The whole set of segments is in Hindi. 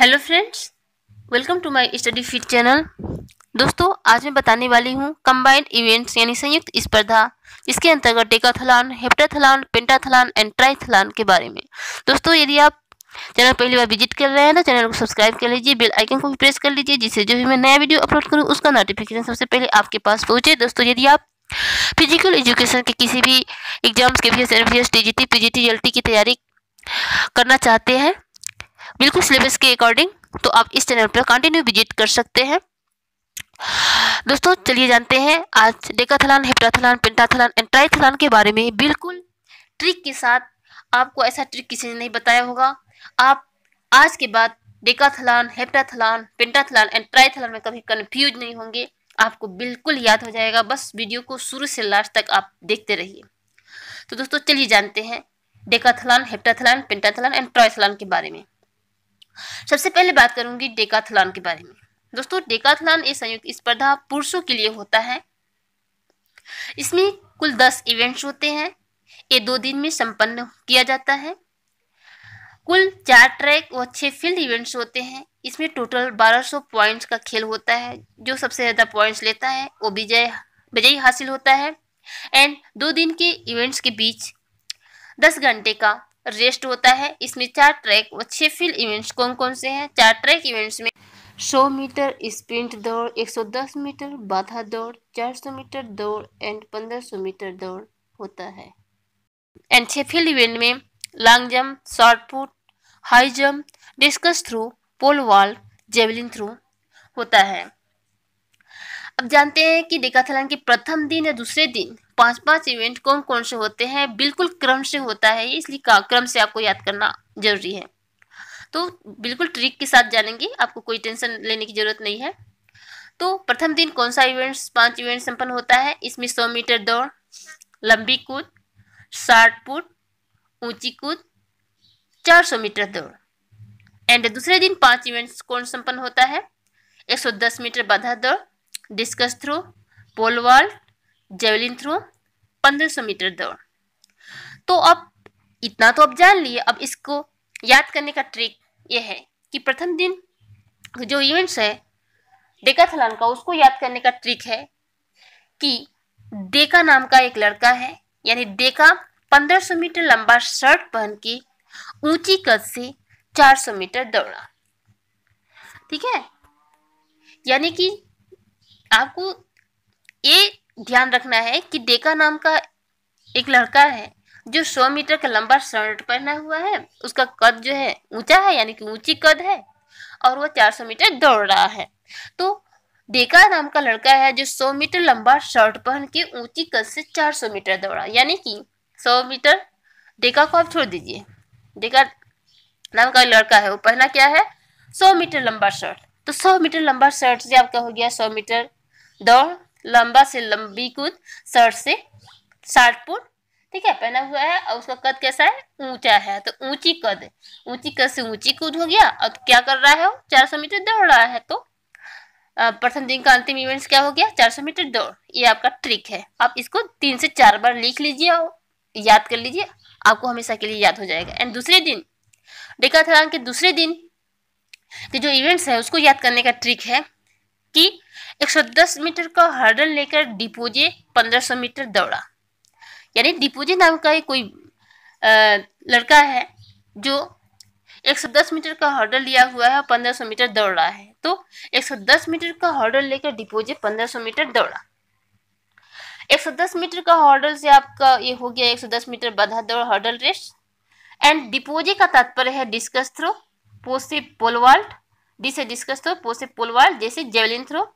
hello friends welcome to my study fit channel दोस्तों आज मैं बताने वाली हूँ कंबाइंड इवेंट्स यानी संयुक्त स्पर्धा इसके अंतर्गत टेकाथलान हेप्टाथलान पेंटाथलान एंड ट्राइथलान के बारे में दोस्तों यदि आप चैनल पहली बार विजिट कर रहे हैं तो चैनल को सब्सक्राइब कर लीजिए बेल आइकन को भी प्रेस कर लीजिए जिससे जो भी मैं नया वीडियो अपलोड करूँ उसका नोटिफिकेशन सबसे पहले आपके पास पहुँचे दोस्तों यदि आप फिजिकल एजुकेशन के किसी भी एग्जाम्स के B S N G T G की तैयारी करना चाहते हैं बिल्कुल सिलेबस के अकॉर्डिंग तो आप इस चैनल पर कंटिन्यू विजिट कर सकते हैं दोस्तों चलिए जानते हैं आज डेकाथलान हेप्टाथलान पेंटाथलान एंड ट्राइथलान के बारे में बिल्कुल ट्रिक के साथ आपको ऐसा ट्रिक किसी ने नहीं बताया होगा आप आज के बाद डेकाथलान हेप्टाथलान पेंटाथलान एंड ट्राइथलान में कभी कन्फ्यूज नहीं होंगे आपको बिल्कुल याद हो जाएगा बस वीडियो को शुरू से लास्ट तक आप देखते रहिए तो दोस्तों चलिए जानते हैं डेकाथलान हेप्टाथलान पेंटाथलान एंड ट्राइथलान के बारे में सबसे पहले बात करूंगी डेकाथलान के बारे में दोस्तों डेकाथलान ये संयुक्त स्पर्धा पुरुषों के लिए होता है इसमें कुल दस इवेंट्स होते हैं ये दो दिन में संपन्न किया जाता है कुल चार ट्रैक और छह फील्ड इवेंट्स होते हैं इसमें टोटल 1200 पॉइंट्स का खेल होता है जो सबसे ज़्यादा पॉइंट्स लेता है वो विजय विजयी हासिल होता है एंड दो दिन के इवेंट्स के बीच 10 घंटे का रेस्ट होता है इसमें चार ट्रैक व छह फील्ड इवेंट्स कौन कौन से हैं चार ट्रैक इवेंट्स में 100 मीटर स्प्रिंट दौड़ 110 मीटर बाधा दौड़ 400 मीटर दौड़ एंड 1500 मीटर दौड़ होता है एंड छह फील्ड इवेंट में long jump shot put high jump discus throw pole vault javelin throw होता है अब जानते हैं कि डेकाथलन के प्रथम दिन या दूसरे दिन पांच पांच इवेंट कौन कौन से होते हैं बिल्कुल क्रम से होता है इसलिए क्रम से आपको याद करना जरूरी है तो बिल्कुल ट्रिक के साथ जानेंगे आपको कोई टेंशन लेने की जरूरत नहीं है तो प्रथम दिन कौन सा इवेंट्स पांच इवेंट संपन्न होता है इसमें सौ मीटर दौड़ लंबी कूद साठ फुट ऊंची कूद चार सौ मीटर दौड़ एंड दूसरे दिन पांच इवेंट्स कौन संपन्न होता है एक सौ दस मीटर बाधा दौड़ discus throw pole vault javelin throw सौ मीटर दौड़ तो अब इतना तो अब जान लिए अब इसको याद करने का ट्रिक यह है कि प्रथम दिन जो इवेंट्स है डेकाथलान का उसको याद करने का ट्रिक है कि डेका नाम का एक लड़का है यानी डेका 1500 मीटर लंबा शर्ट पहन के ऊंची कद से 400 मीटर दौड़ा ठीक है यानी कि आपको ये ध्यान रखना है कि डेका नाम का एक लड़का है जो सौ मीटर का लंबा शर्ट पहना हुआ है उसका कद जो है ऊंचा है यानी कि ऊंची कद है और वह चार सौ मीटर दौड़ रहा है तो डेका नाम का लड़का है जो सौ मीटर लंबा शर्ट पहन के ऊंची कद से चार सौ मीटर दौड़ा यानी कि सौ मीटर डेका को आप छोड़ दीजिए डेका नाम का लड़का है वो पहना क्या है सौ मीटर लंबा शर्ट तो सौ मीटर लंबा शर्ट से आपका हो गया सौ मीटर दौड़ लंबा से लंबी कूद शर्ट से साठ फुट ठीक है पहना हुआ है और उसका कद कैसा है ऊंचा है तो ऊंची कद ऊंची कद से ऊंची कूद हो गया और क्या कर रहा है वो चार सौ मीटर दौड़ रहा है तो प्रथम दिन का अंतिम इवेंट क्या हो गया चार सौ मीटर दौड़ ये आपका ट्रिक है आप इसको तीन से चार बार लिख लीजिए और याद कर लीजिए आपको हमेशा के लिए याद हो जाएगा एंड दूसरे दिन डेकाथलान के दूसरे दिन के जो इवेंट्स है उसको याद करने का ट्रिक है 110 मीटर का हर्डल लेकर डिपोजे 1500 मीटर दौड़ा यानी डिपोजे नाम का एक कोई आ, लड़का है जो 110 मीटर का हर्डल लिया हुआ है 1500 मीटर दौड़ रहा है तो 110 मीटर का हर्डल लेकर डिपोजे 1500 मीटर दौड़ा 110 मीटर का हर्डल से आपका ये हो गया 110 मीटर बाधा दौड़ हर्डल रेस एंड डिपोजे का तात्पर्य है डिस्कस थ्रो पोसे पोलवाल्ट डी डिस्कस थ्रो पोसे पोलवाल्ट जैसे जेवलिन थ्रो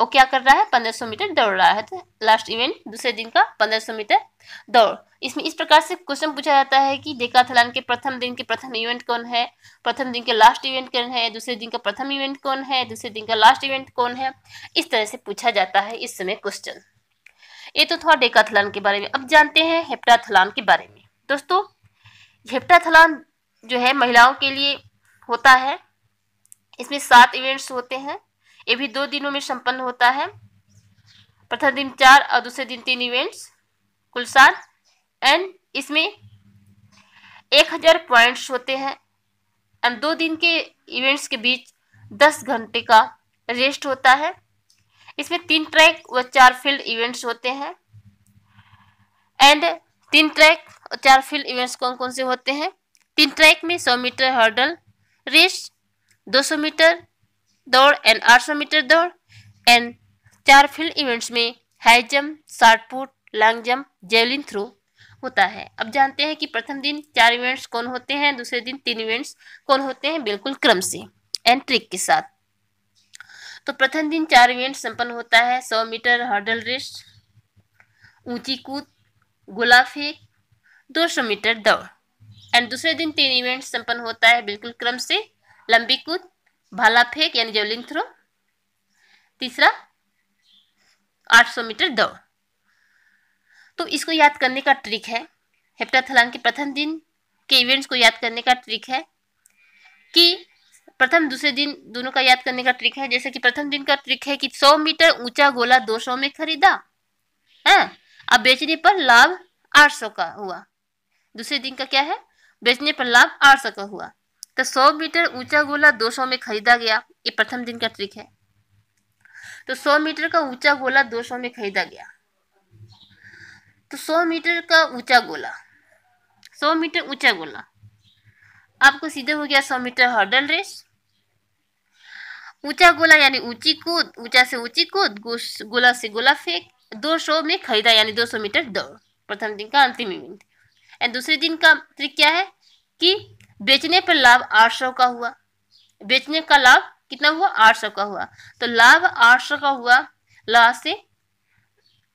और क्या कर रहा है पंद्रह सौ मीटर दौड़ रहा है तो लास्ट इवेंट दूसरे दिन का पंद्रह सौ मीटर दौड़ इसमें इस प्रकार से क्वेश्चन पूछा जाता है कि डेकाथलान के प्रथम दिन के प्रथम इवेंट कौन है प्रथम दिन के लास्ट इवेंट कौन है दूसरे दिन का प्रथम इवेंट कौन है दूसरे दिन का लास्ट इवेंट कौन है इस तरह से पूछा जाता है इस समय क्वेश्चन ये तो थोड़ा डेकाथलान के बारे में अब जानते हैं हेप्टाथलान के बारे में दोस्तों हेप्टाथलान जो है महिलाओं के लिए होता है इसमें सात इवेंट्स होते हैं ये भी दो दिनों में संपन्न होता है प्रथम दिन चार और दूसरे दिन तीन इवेंट्स कुल सात एंड इसमें एक हजार पॉइंट्स होते हैं एंड दो दिन के इवेंट्स के बीच दस घंटे का रेस्ट होता है इसमें तीन ट्रैक व चार फील्ड इवेंट्स होते हैं एंड तीन ट्रैक और चार फील्ड इवेंट्स कौन कौन से होते हैं तीन ट्रैक में सौ मीटर हर्डल रेस 200 मीटर दौड़ एंड सौ मीटर दौड़ एंड चार फील्ड इवेंट्स में high jump shot put long jump javelin throw होता है अब जानते हैं कि प्रथम दिन चार इवेंट्स कौन होते हैं दूसरे दिन तीन इवेंट्स कौन होते हैं बिल्कुल क्रम से एंड ट्रिक के साथ तो प्रथम दिन चार इवेंट संपन्न होता है सौ मीटर हर्डल रेस ऊंची कूद गोला फेंक दो सौ मीटर दौड़ एंड दूसरे दिन तीन इवेंट संपन्न होता है बिल्कुल क्रम से लंबी कूद भाला फेंक यानी जेवलिन थ्रो तीसरा 800 मीटर दौड़ तो इसको याद करने का ट्रिक है हेप्टाथलान के प्रथम दिन के इवेंट्स को याद करने का ट्रिक है कि प्रथम दूसरे दिन दोनों का याद करने का ट्रिक है जैसे कि प्रथम दिन का ट्रिक है कि 100 मीटर ऊंचा गोला 200 में खरीदा है हाँ, अब बेचने पर लाभ 800 का हुआ दूसरे दिन का क्या है बेचने पर लाभ 800 का हुआ तो 100 मीटर ऊंचा गोला 200 में खरीदा गया ये प्रथम दिन का ट्रिक है तो 100 मीटर का ऊंचा गोला 200 में खरीदा गया तो 100 मीटर का ऊंचा गोला 100 मीटर ऊंचा गोला आपको सीधे हो गया 100 मीटर हर्डल रेस ऊंचा गोला यानी ऊंची कूद ऊंचा से ऊंची कूद गोला से गोला फेंक 200 में खरीदा यानी सौ मीटर दौड़ प्रथम दिन का अंतिम इवेंट एंड दूसरे दिन का ट्रिक क्या है कि बेचने पर लाभ आठ सौ का हुआ बेचने का लाभ कितना हुआ आठ सौ का हुआ तो लाभ आठ सौ का हुआ ला से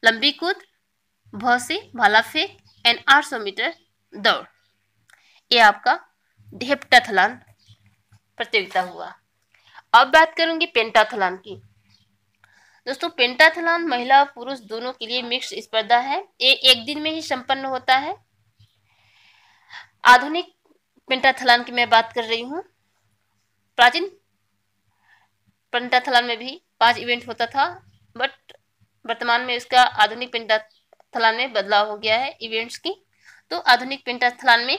लंबी कूद भ भाला फेंक एंड आठ सौ मीटर दौड़ ये आपका ढेप्टाथलान प्रतियोगिता हुआ अब बात करूंगी पेंटाथलान की दोस्तों पेंटाथलान महिला और पुरुष दोनों के लिए मिक्स स्पर्धा है ये एक दिन में ही संपन्न होता है आधुनिक पेंटाथलान की मैं बात कर रही हूँ प्राचीन पेंटाथलान में भी पांच इवेंट होता था बट वर्तमान में इसका आधुनिक पेंटाथलान में बदलाव हो गया है इवेंट्स की तो आधुनिक पेंटाथलान में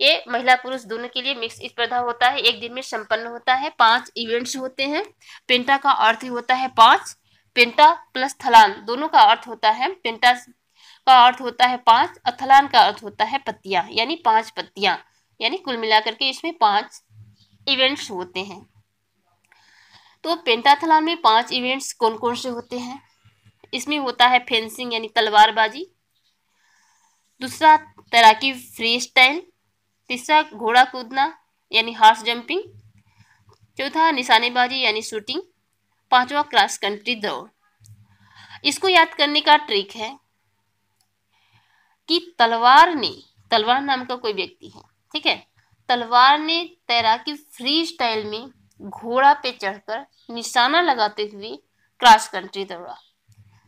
ये महिला पुरुष दोनों के लिए मिक्स स्पर्धा होता है एक दिन में संपन्न होता है पांच इवेंट्स होते हैं पेंटा का अर्थ होता है पांच पेंटा प्लस थलान दोनों का अर्थ होता है पेंटा का अर्थ होता है पांच और थलान का अर्थ होता है पत्तियां यानी पांच पत्तियां यानी कुल मिलाकर के इसमें पांच इवेंट्स होते हैं तो पेंटाथलॉन में पांच इवेंट्स कौन कौन से होते हैं इसमें होता है फेंसिंग यानी तलवारबाजी दूसरा तैराकी फ्री स्टाइल तीसरा घोड़ा कूदना यानी हॉर्स जंपिंग चौथा निशानेबाजी यानी शूटिंग पांचवा क्रॉस कंट्री दौड़ इसको याद करने का ट्रिक है कि तलवार ने तलवार नाम का कोई व्यक्ति है ठीक है तलवार ने तैराकी फ्री स्टाइल में घोड़ा पे चढ़कर निशाना लगाते हुए क्रॉस कंट्री दौड़ा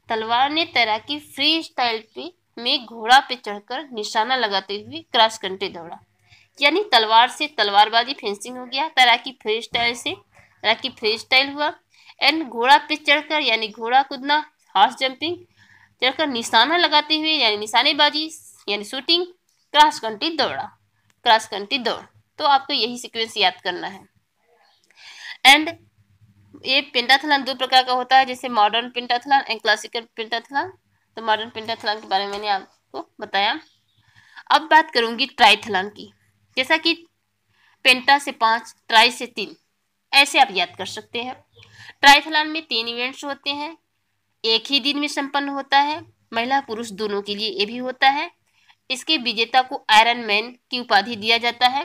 तलवार ने तैराकी फ्री स्टाइल पे में घोड़ा पे चढ़कर निशाना लगाते हुए क्रॉस कंट्री दौड़ा यानी तलवार से तलवारबाजी फेंसिंग हो गया तैराकी फ्री स्टाइल से तैराकी फ्री स्टाइल हुआ एंड घोड़ा पे चढ़कर यानी घोड़ा कूदना हॉर्स जंपिंग चढ़कर निशाना लगाते हुए यानी निशानेबाजी यानी शूटिंग क्रॉस कंट्री दौड़ा क्रॉस कंट्री दौड़ तो आपको यही सिक्वेंस याद करना है एंड ये पेंटाथलन दो प्रकार का होता है जैसे modern pentathlon and classical pentathlon तो मॉडर्न पेंटाथलन के बारे में मैंने आपको बताया अब बात करूंगी ट्राइथलन की जैसा कि पेंटा से पाँच ट्राई से तीन ऐसे आप याद कर सकते हैं ट्राइथलन में तीन इवेंट्स होते हैं एक ही दिन में संपन्न होता है महिला पुरुष दोनों के लिए ये भी होता है इसके विजेता को आयरन मैन की उपाधि दिया जाता है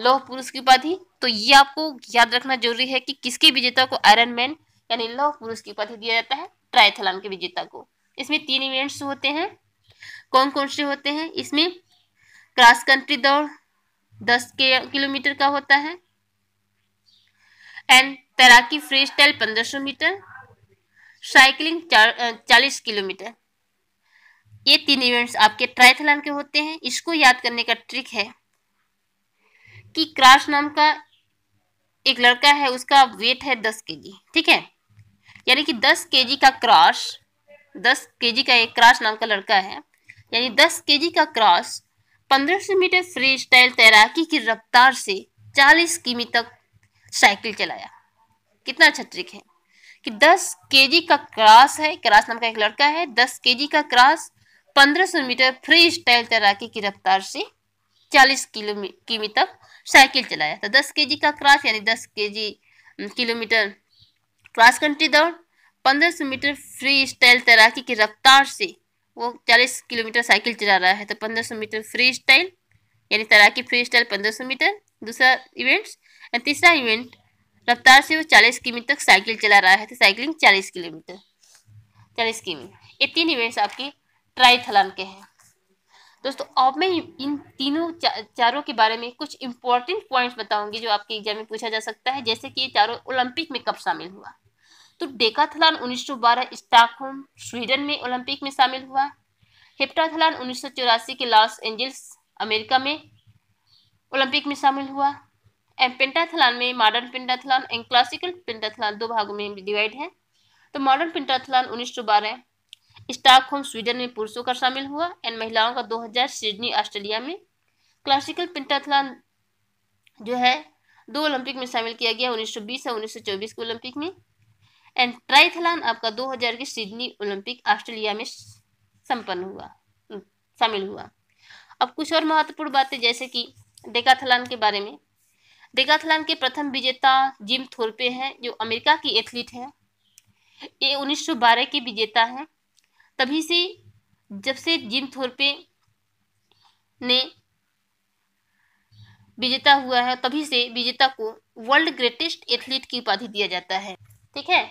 लौह पुरुष की उपाधि तो ये आपको याद रखना जरूरी है कि किसके विजेता को आयरन मैन यानी लौह पुरुष की उपाधि दिया जाता है ट्राइथलॉन के विजेता को इसमें तीन इवेंट्स होते हैं कौन कौन से होते हैं इसमें क्रॉस कंट्री दौड़ दस के किलोमीटर का होता है एंड तैराकी फ्री स्टाइल पंद्रह मीटर साइकिलिंग चालीस किलोमीटर ये तीन इवेंट्स आपके ट्राइथलॉन के होते हैं इसको याद करने का ट्रिक है कि क्राश नाम का एक लड़का है उसका वेट है दस के ठीक है यानी कि दस के का क्रॉस दस के का एक क्रॉस नाम का लड़का है यानी दस के का क्रॉस पंद्रह सौ मीटर फ्री स्टाइल तैराकी की रफ्तार से चालीस किमी तक साइकिल चलाया कितना अच्छा ट्रिक है कि दस के का क्रॉस है क्रॉस नाम का एक लड़का है दस के का क्रॉस पंद्रह सौ मीटर फ्री स्टाइल तैराकी की रफ्तार से चालीस किलोमीटर किमी तक साइकिल चलाया था तो दस के का क्रॉस यानी दस के किलोमीटर क्रॉस कंट्री दौड़ पंद्रह सौ मीटर फ्री स्टाइल तैराकी की रफ्तार से वो चालीस किलोमीटर साइकिल चला रहा है तो पंद्रह सौ मीटर फ्री स्टाइल यानी तैराकी फ्री स्टाइल पंद्रह सौ मीटर दूसरा इवेंट्स एंड तीसरा इवेंट रफ्तार से वो चालीस किमी तक साइकिल चला रहा है तो साइकिलिंग चालीस किलोमीटर चालीस किमी ये तीन इवेंट्स आपकी ट्राइथलन के हैं दोस्तों अब मैं इन तीनों चा, चारों के बारे में कुछ इंपॉर्टेंट पॉइंट्स बताऊंगी जो आपके एग्जाम में पूछा जा सकता है जैसे कि ये चारों ओलंपिक में कब शामिल हुआ तो डेकाथलान 1912 स्टॉकहोम स्वीडन में ओलंपिक में शामिल हुआ हेप्टाथलान उन्नीस के लॉस एंजल्स अमेरिका में ओलंपिक में शामिल हुआ एम पेंटाथलान में modern pentathlon and classical pentathlon दो भागों में डिवाइड है तो मॉडर्न पेंटाथलान उन्नीस सौ बारह स्टॉकहोम स्वीडन में पुरुषों का शामिल हुआ एंड महिलाओं का 2000 सिडनी ऑस्ट्रेलिया में क्लासिकल पिंटाथलान जो है दो ओलंपिक में शामिल किया गया 1920 और 1924 के ओलंपिक में एंड ट्राइथलान आपका 2000 के सिडनी ओलंपिक ऑस्ट्रेलिया में संपन्न हुआ शामिल हुआ अब कुछ और महत्वपूर्ण बातें जैसे कि डेकाथलान के बारे में डेकाथलान के प्रथम विजेता जिम थोरपे हैं जो अमेरिका की एथलीट हैं ये 1912 के विजेता हैं तभी से जब से जिम थोरपे ने विजेता हुआ है तभी से विजेता को वर्ल्ड ग्रेटेस्ट एथलीट की उपाधि दिया जाता है ठीक है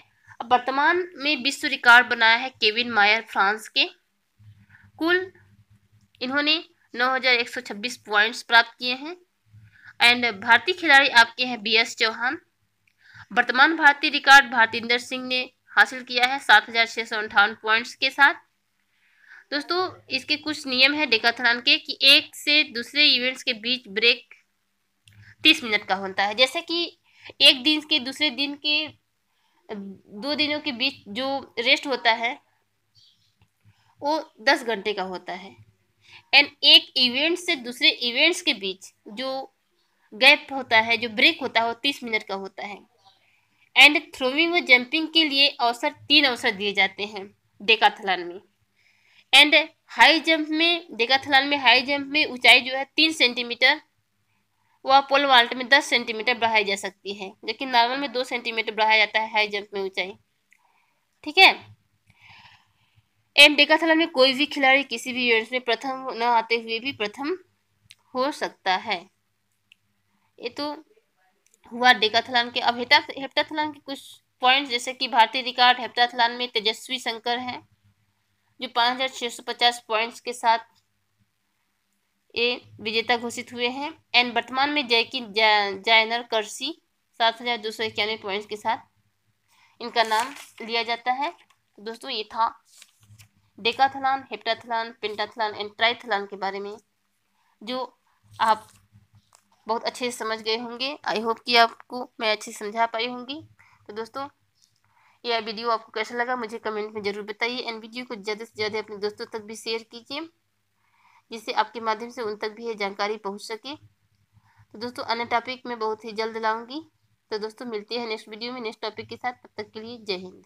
अब वर्तमान में विश्व रिकॉर्ड बनाया है केविन मायर फ्रांस के कुल इन्होंने 9126 पॉइंट्स प्राप्त किए हैं एंड भारतीय खिलाड़ी आपके हैं बी एस चौहान वर्तमान भारतीय रिकॉर्ड भारतेंद्र सिंह ने हासिल किया है सात हज़ार छह सौ अंठावन पॉइंट्स के साथ दोस्तों इसके कुछ नियम है डेकाथलॉन के कि एक से दूसरे इवेंट्स के बीच ब्रेक तीस मिनट का होता है जैसे कि एक दिन के दूसरे दिन के दो दिनों के बीच जो रेस्ट होता है वो दस घंटे का होता है एंड एक इवेंट से दूसरे इवेंट्स के बीच जो गैप होता है जो ब्रेक होता है वो तीस मिनट का होता है एंड थ्रोविंग व जंपिंग के लिए अवसर तीन अवसर दिए जाते हैं डेकाथलान में एंड हाई जंप में डेकाथलान में हाई जंप में ऊंचाई जो है तीन सेंटीमीटर व पोल वाल्ट में दस सेंटीमीटर बढ़ाई जा सकती है जबकि नॉर्मल में दो सेंटीमीटर बढ़ाया जाता है हाई जंप में ऊंचाई ठीक है एम डेकाथलन में कोई भी खिलाड़ी किसी भी इवेंट में प्रथम न आते हुए भी प्रथम हो सकता है ये तो हुआ डेकाथलान के अब हेप्टाथलान के कुछ पॉइंट्स जैसे कि भारतीय रिकॉर्ड हेप्टाथलान में तेजस्वी शंकर हैं जो पाँच हज़ार छः सौ पचास पॉइंट्स के साथ ये विजेता घोषित हुए हैं एंड वर्तमान में जैकी जा, जायनर करसी सात हज़ार दो सौ इक्यानवे पॉइंट्स के साथ इनका नाम लिया जाता है तो दोस्तों ये था डेकाथलान हेप्टाथलान पेंटाथलान एंड ट्राइथलान के बारे में जो आप बहुत अच्छे से समझ गए होंगे आई होप कि आपको मैं अच्छे से समझा पाई होंगी तो दोस्तों यह वीडियो आपको कैसा लगा मुझे कमेंट में ज़रूर बताइए एंड वीडियो को ज़्यादा से ज़्यादा अपने दोस्तों तक भी शेयर कीजिए जिससे आपके माध्यम से उन तक भी यह जानकारी पहुँच सके तो दोस्तों अन्य टॉपिक में बहुत ही जल्द लाऊंगी तो दोस्तों मिलते हैं नेक्स्ट वीडियो में नेक्स्ट टॉपिक के साथ तब तक के लिए जय हिंद